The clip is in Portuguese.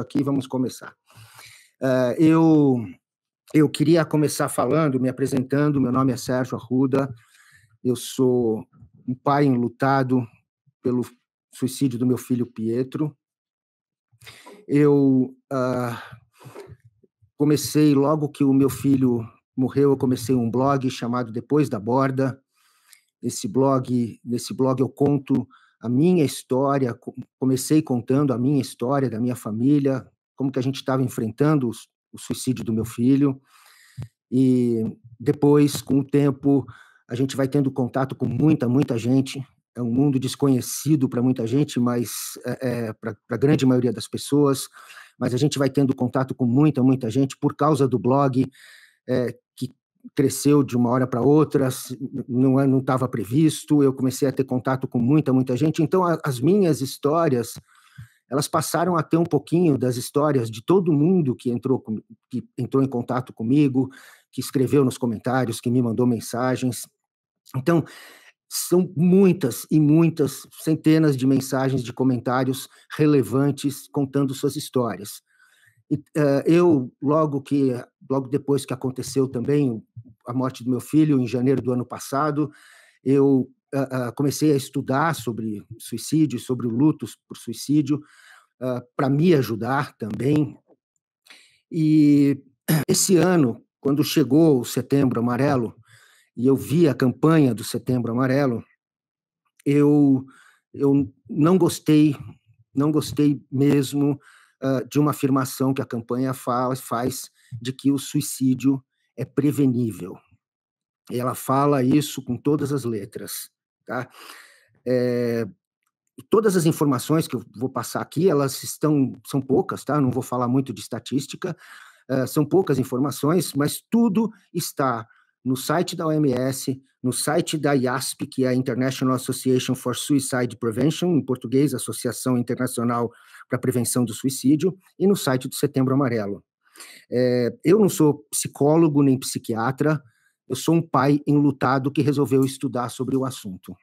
aqui, vamos começar. Uh, eu, eu queria começar falando, me apresentando. Meu nome é Sérgio Arruda, eu sou um pai enlutado pelo suicídio do meu filho Pietro. Eu uh, comecei, logo que o meu filho morreu, eu comecei um blog chamado Depois da Borda. Esse blog, nesse blog eu conto a minha história, comecei contando a minha história, da minha família, como que a gente estava enfrentando o suicídio do meu filho. E depois, com o tempo, a gente vai tendo contato com muita, muita gente. É um mundo desconhecido para muita gente, mas é, é para a grande maioria das pessoas. Mas a gente vai tendo contato com muita, muita gente por causa do blog. É, cresceu de uma hora para outra, não estava previsto, eu comecei a ter contato com muita, muita gente. Então, a, as minhas histórias, elas passaram a ter um pouquinho das histórias de todo mundo que entrou, que entrou em contato comigo, que escreveu nos comentários, que me mandou mensagens. Então, são muitas e muitas, centenas de mensagens, de comentários relevantes contando suas histórias. Eh, eu, logo que logo depois que aconteceu também a morte do meu filho, em janeiro do ano passado, eu eh, eh, comecei a estudar sobre suicídio, sobre lutos por suicídio, para me ajudar também. E esse ano, quando chegou o Setembro Amarelo, e eu vi a campanha do Setembro Amarelo, eu, eu não gostei, não gostei mesmo uh, de uma afirmação que a campanha faz, faz de que o suicídio é prevenível. Ela fala isso com todas as letras. Tá? É, todas as informações que eu vou passar aqui, elas estão são poucas, tá? não vou falar muito de estatística, uh, são poucas informações, mas tudo está no site da OMS, no site da IASP, que é a International Association for Suicide Prevention, em português, Associação Internacional para a Prevenção do Suicídio, e no site do Setembro Amarelo. É, eu não sou psicólogo nem psiquiatra, eu sou um pai enlutado que resolveu estudar sobre o assunto.